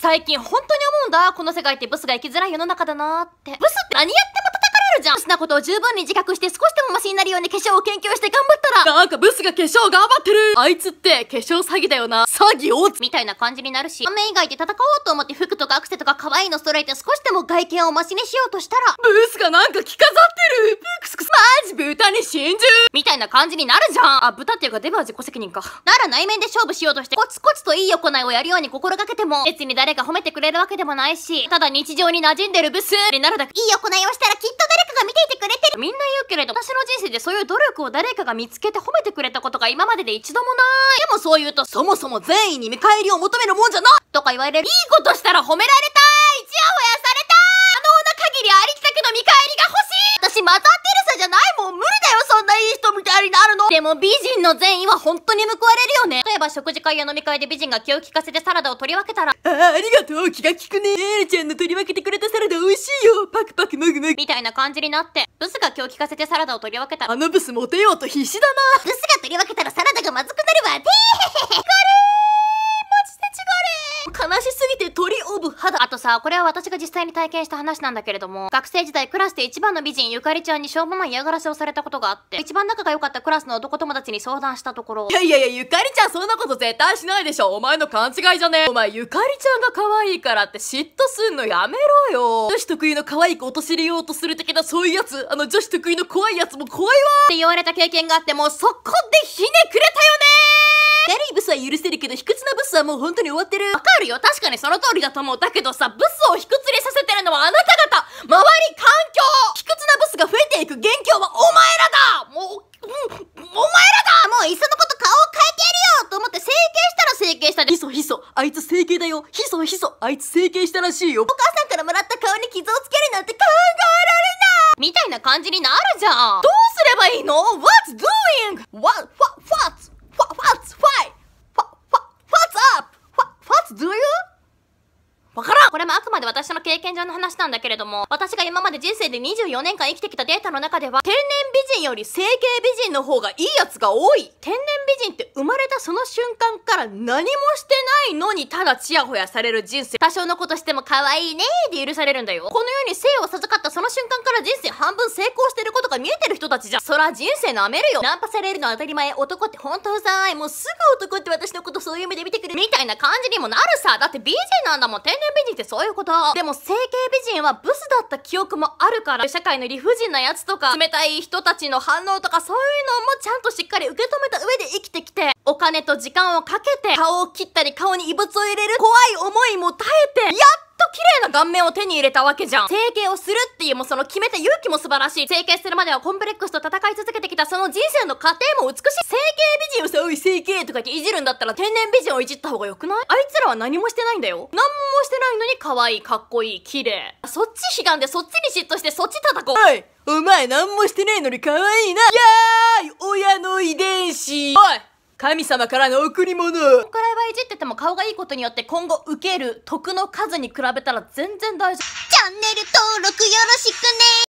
最近本当に思うんだこの世界ってブスが生きづらい世の中だなってブスって何やっても叩かれるじゃんブスなことを十分に自覚して少しでもマシになるように化粧を研究して頑張ったらなんかブスが化粧頑張ってるあいつって化粧詐欺だよな詐欺をみたいな感じになるし画面以外で戦おうと思って服とかアクセとか可愛いの揃えて少しでも外見をマシにしようとしたらブスがなんか着飾ってるマジ豚に真珠みたいな感じになるじゃんあ、豚っていうかデブは自己責任か。なら内面で勝負しようとして、コツコツといい行いをやるように心がけても、別に誰か褒めてくれるわけでもないし、ただ日常に馴染んでるブスになるだけ、いい行いをしたらきっと誰かが見ていてくれてるみんな言うけれど、私の人生でそういう努力を誰かが見つけて褒めてくれたことが今までで一度もない。でもそう言うと、そもそも善意に見返りを求めるもんじゃないとか言われる。いいことしたら褒められたい一応やでも美人の善意は本当に報われるよね例えば食事会や飲み会で美人が気を利かせてサラダを取り分けたらああ、ありがとう気が利くねエルちゃんの取り分けてくれたサラダ美味しいよパクパクムぐムぐみたいな感じになってブスが気を利かせてサラダを取り分けたらあのブスモテようと必死だなブスが取り分けたらサラダがまずくなるわてぃへへへこれさ、これは私が実際に体験した話なんだけれども、学生時代クラスで一番の美人ゆかりちゃんにしょうもない嫌がらせをされたことがあって、一番仲が良かったクラスの男友達に相談したところ、いやいやいや、ゆかりちゃんそんなこと絶対しないでしょ。お前の勘違いじゃねえ。お前、ゆかりちゃんが可愛いからって嫉妬すんのやめろよ。女子得意の可愛い子陥れようとする的なそういうやつ、あの女子得意の怖いやつも怖いわって言われた経験があって、もうそこでひねくれたよねー軽いブスは許せるけど卑屈なブスはもう本当に終わってるわかるよ確かにその通りだと思うだけどさブスを卑屈にさせてるのはあなた方周り環境卑屈なブスが増えていく元凶はお前らだもう、うん、お前らだもういっそのこと顔を変えてやるよと思って整形したら整形したでひそひそあいつ整形だよひそひそあいつ整形したらしいよお母さんからもらった顔に傷をつけるなんて考えられないみたいな感じになるじゃんどうすればいいの ?What's doing? What, what? 私の経験上の話なんだけれども、私が今まで人生で24年間生きてきたデータの中では、天然美人より整形美人の方がいいやつが多い。天然美人まれたその瞬間から何もしてないのにただチヤホヤされる人生。多少のことしても可愛いねーで許されるんだよ。この世に生を授かったその瞬間から人生半分成功してることが見えてる人たちじゃん。そら人生舐めるよ。ナンパされるのは当たり前。男って本当うざい。もうすぐ男って私のことそういう目で見てくる。みたいな感じにもなるさ。だって美人なんだもん。天然美人ってそういうこと。でも整形美人はブスだった記憶もあるから、社会の理不尽なやつとか、冷たい人たちの反応とかそういうのもちゃんとしっかり受け止めた上で生きてきて、お金と時間をかけて、顔を切ったり顔に異物を入れる怖い思いも耐えて、やっと綺麗な顔面を手に入れたわけじゃん。整形をするっていうもうその決めた勇気も素晴らしい。整形するまではコンプレックスと戦い続けてきたその人生の過程も美しい。整形美人をさ、おい整形とか言っていじるんだったら天然美人をいじった方が良くないあいつらは何もしてないんだよ。何もしてないのに可愛い、かっこいい、綺麗。そっち悲願でそっちに嫉妬してそっち叩こう。はい。お前何もしてないのに可愛いな。やーい親の遺伝子。おい神様からの贈り物こんくらいはいじってても顔がいいことによって今後受ける得の数に比べたら全然大丈夫チャンネル登録よろしくね